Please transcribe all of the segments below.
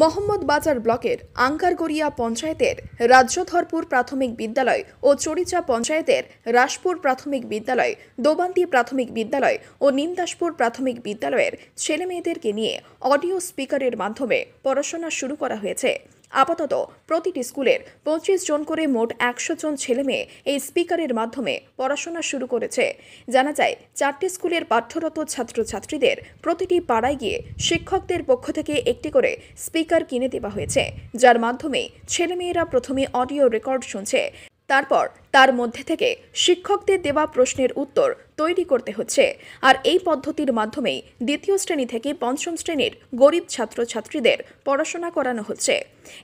মোহাম্মদ বাজার ব্লকের আঙ্কারগড়িয়া পঞ্চায়েতের রাজ্যধরপুর প্রাথমিক বিদ্যালয় ও চরিচা পঞ্চায়েতের রাসপুর প্রাথমিক বিদ্যালয় দোবান্তি প্রাথমিক বিদ্যালয় ও নিমদাসপুর প্রাথমিক বিদ্যালয়ের ছেলেমেয়েদেরকে নিয়ে অডিও স্পিকারের মাধ্যমে পড়াশোনা শুরু করা হয়েছে আপাতত প্রতিটি স্কুলের পঁচিশ জন করে মোট একশো জন ছেলেমেয়ে এই স্পিকারের মাধ্যমে পড়াশোনা শুরু করেছে জানা যায় চারটি স্কুলের পাঠ্যরত ছাত্রছাত্রীদের প্রতিটি পাড়ায় গিয়ে শিক্ষকদের পক্ষ থেকে একটি করে স্পিকার কিনে দেওয়া হয়েছে যার মাধ্যমে ছেলেমেয়েরা প্রথমে অডিও রেকর্ড শুনছে তারপর তার মধ্যে থেকে শিক্ষকদের দেওয়া প্রশ্নের উত্তর তৈরি করতে হচ্ছে আর এই পদ্ধতির মাধ্যমেই দ্বিতীয় শ্রেণী থেকে পঞ্চম শ্রেণীর গরিব ছাত্রছাত্রীদের পড়াশোনা করানো হচ্ছে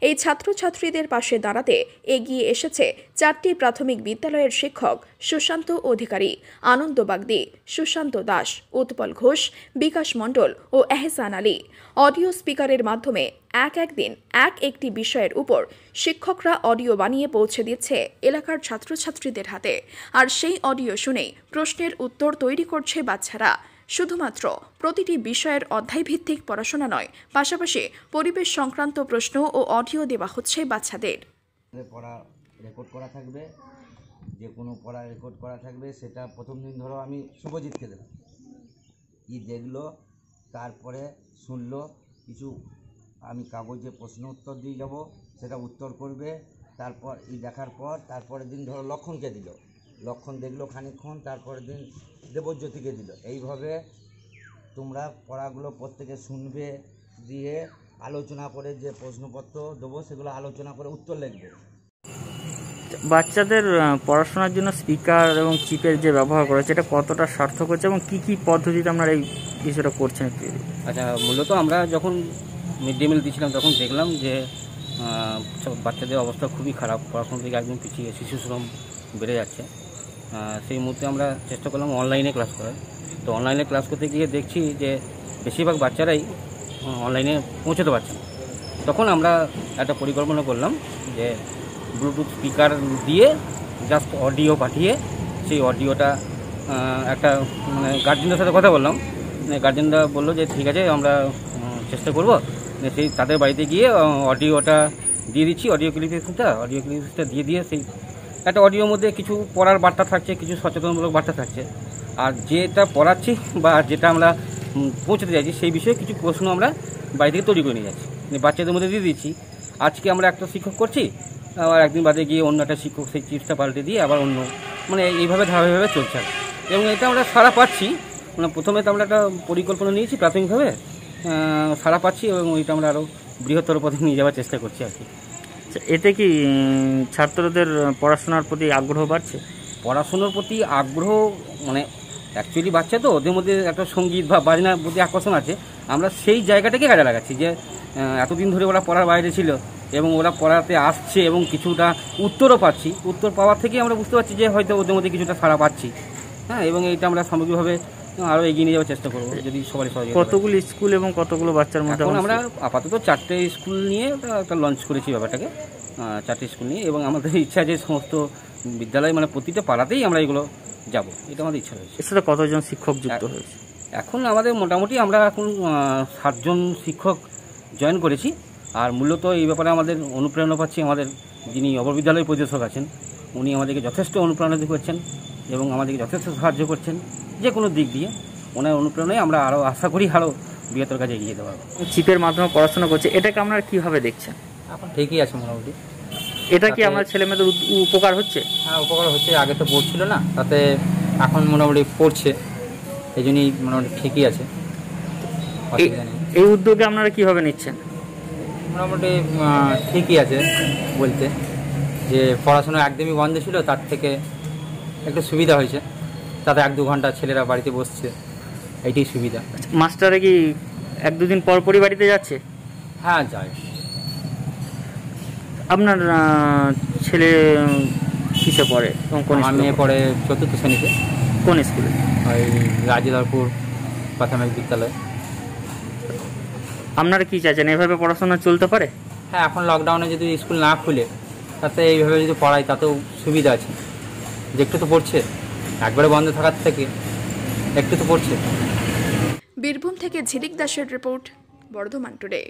এই ছাত্রছাত্রীদের পাশে দাঁড়াতে এগিয়ে এসেছে চারটি প্রাথমিক বিদ্যালয়ের শিক্ষক সুশান্ত অধিকারী আনন্দ বাগদি সুশান্ত দাস উৎপল ঘোষ বিকাশ মণ্ডল ও এহসান আলী অডিও স্পিকারের মাধ্যমে এক এক দিন এক একটি বিষয়ের উপর শিক্ষকরা অডিও বানিয়ে পৌঁছে দিচ্ছে এলাকার ছাত্রছাত্রীদের হাতে আর সেই অডিও শুনেই প্রশ্নের উত্তর তৈরি করছে বাচ্চারা শুধুমাত্র প্রতিটি বিষয়ের অধ্যায়ভিত্তিক পড়াশোনা নয় পাশাপাশি পরিবেশ সংক্রান্ত প্রশ্ন ও অডিও দেওয়া হচ্ছে বাচ্চাদের রেকর্ড করা থাকবে যে কোনো পড়া রেকর্ড করা থাকবে সেটা প্রথম দিন ধরো আমি শুভজিৎকে দিলাম ই দেখলো তারপরে শুনলো কিছু আমি কাগজে প্রশ্ন উত্তর দিয়ে যাব সেটা উত্তর করবে তারপর এই দেখার পর তারপরের দিন ধরো লক্ষণকে দিল লক্ষণ দেখলো খানিক্ষণ তারপরের দিন দেবজ্যোতিকে দিল এইভাবে তোমরা পড়াগুলো প্রত্যেকে শুনবে দিয়ে আলোচনা করে যে প্রশ্নপত্র দেবো সেগুলো আলোচনা করে উত্তর লিখবে বাচ্চাদের পড়াশোনার জন্য স্পিকার এবং চিপের যে ব্যবহার করা হচ্ছে এটা কতটা সার্থক হচ্ছে এবং কি কি পদ্ধতিতে আপনারা এই বিষয়টা করছেন আচ্ছা মূলত আমরা যখন মিড ডে মিল দিয়েছিলাম তখন দেখলাম যে সব বাচ্চাদের অবস্থা খুবই খারাপ পড়াশোনা থেকে একদম পিছিয়ে শিশু শ্রম বেড়ে যাচ্ছে সেই মুহূর্তে আমরা চেষ্টা করলাম অনলাইনে ক্লাস করার তো অনলাইনে ক্লাস করতে গিয়ে দেখছি যে বেশিরভাগ বাচ্চারাই অনলাইনে পৌঁছতে পারছে না তখন আমরা একটা পরিকল্পনা করলাম যে ব্লুটুথ স্পিকার দিয়ে জাস্ট অডিও পাঠিয়ে সেই অডিওটা একটা মানে গার্জেনদের সাথে কথা বললাম গার্জেনরা বললো যে ঠিক আছে আমরা চেষ্টা করবো সেই তাদের বাড়িতে গিয়ে অডিওটা দিয়ে দিচ্ছি অডিও ক্লিপিংসটা অডিও ক্লিপিংসটা দিয়ে দিয়ে সেই একটা অডিওর মধ্যে কিছু পড়ার বার্তা থাকছে কিছু সচেতনমূলক বার্তা থাকছে আর যেটা পড়াচ্ছি বা যেটা আমরা পৌঁছাতে যাচ্ছি সেই বিষয়ে কিছু প্রশ্ন আমরা বাড়ি থেকে তৈরি করে নিয়ে যাচ্ছি বাচ্চাদের মধ্যে দিয়ে দিচ্ছি আজকে আমরা একটা শিক্ষক করছি আবার একদিন বাদে গিয়ে অন্য একটা শিক্ষক সেই চিপসটা পাল্টে দিয়ে আবার অন্য মানে এইভাবে ধারাবাহিকভাবে চলছে এবং এটা আমরা সারা পাচ্ছি মানে প্রথমে তো আমরা একটা পরিকল্পনা নিয়েছি প্রাথমিকভাবে সাড়া পাচ্ছি এবং ওইটা আমরা আরও বৃহত্তর পথে নিয়ে যাওয়ার চেষ্টা করছি আর কি আচ্ছা, এতে কি ছাত্রদের পড়াশোনার প্রতি আগ্রহ বাড়ছে পড়াশুনোর প্রতি আগ্রহ মানে অ্যাকচুয়ালি বাচ্চা তো ওদের মধ্যে একটা সঙ্গীত বা বাজনার প্রতি আকর্ষণ আছে আমরা সেই জায়গাটাকে কাজে লাগাচ্ছি যে এতদিন ধরে ওরা পড়ার বাইরে ছিল এবং ওরা পড়াতে আসছে এবং কিছুটা উত্তরও পাচ্ছি উত্তর পাওয়ার থেকে আমরা বুঝতে পারছি যে হয়তো ওদের মধ্যে কিছুটা সাড়া পাচ্ছি হ্যাঁ এবং এইটা আমরা সামগ্রিকভাবে আরও এগিয়ে নিয়ে যাওয়ার চেষ্টা করবো যদি সবাই সহযোগ কতগুলো স্কুল এবং কতগুলো বাচ্চার মধ্যে আমরা আপাতত চারটে স্কুল নিয়ে একটা লঞ্চ করেছি ব্যাপারটাকে চারটে স্কুল নিয়ে এবং আমাদের ইচ্ছা যে সমস্ত বিদ্যালয় মানে প্রতিটা পাড়াতেই আমরা এগুলো যাব এটা আমাদের ইচ্ছা রয়েছে এর সাথে কতজন শিক্ষক যুক্ত হয়েছে এখন আমাদের মোটামুটি আমরা এখন সাতজন শিক্ষক জয়েন করেছি আর মূলত এই ব্যাপারে আমাদের অনুপ্রেরণা পাচ্ছি আমাদের যিনি অববিদ্যালয় পরিদর্শক আছেন উনি আমাদেরকে যথেষ্ট অনুপ্রাণিত করছেন এবং আমাদেরকে যথেষ্ট সাহায্য করছেন যে কোনো দিক দিয়ে ওনার অনুপ্রেরণায় আমরা আরও আশা করি আরও বৃহত্তর কাজে এগিয়ে যেতে পারবো চিপের মাধ্যমে পড়াশোনা করছে এটাকে আপনারা কীভাবে দেখছেন এখন ঠিকই আছে মোটামুটি এটা কি আমার ছেলে মেয়েদের উপকার হচ্ছে হ্যাঁ উপকার হচ্ছে আগে তো পড়ছিল না তাতে এখন মোটামুটি পড়ছে এই জন্যই মোটামুটি ঠিকই আছে এই উদ্যোগে আপনারা কীভাবে নিচ্ছেন মোটামুটি ঠিকই আছে বলতে যে পড়াশোনা একদমই বন্ধ ছিল তার থেকে একটা সুবিধা হয়েছে তাতে এক দু ঘন্টা ছেলেরা বাড়িতে বসছে এইটাই সুবিধা আচ্ছা, মাস্টারে কি এক দুদিন পর পরই বাড়িতে যাচ্ছে হ্যাঁ যায় আপনার ছেলে কিসে পড়ে কোন মেয়ে পড়ে চতুর্থ শ্রেণীতে কোন স্কুলে ওই রাজেদারপুর প্রাথমিক বিদ্যালয় আপনারা কী চাইছেন এভাবে পড়াশোনা চলতে পারে হ্যাঁ এখন লকডাউনে যদি স্কুল না খুলে তাতে এইভাবে যদি পড়াই তাতেও সুবিধা আছে যে একটু তো পড়ছে একবারে বন্ধ থাকার থেকে একটু তো পড়ছে বীরভূম থেকে ঝিলিক দাসের রিপোর্ট বর্ধমান টুডে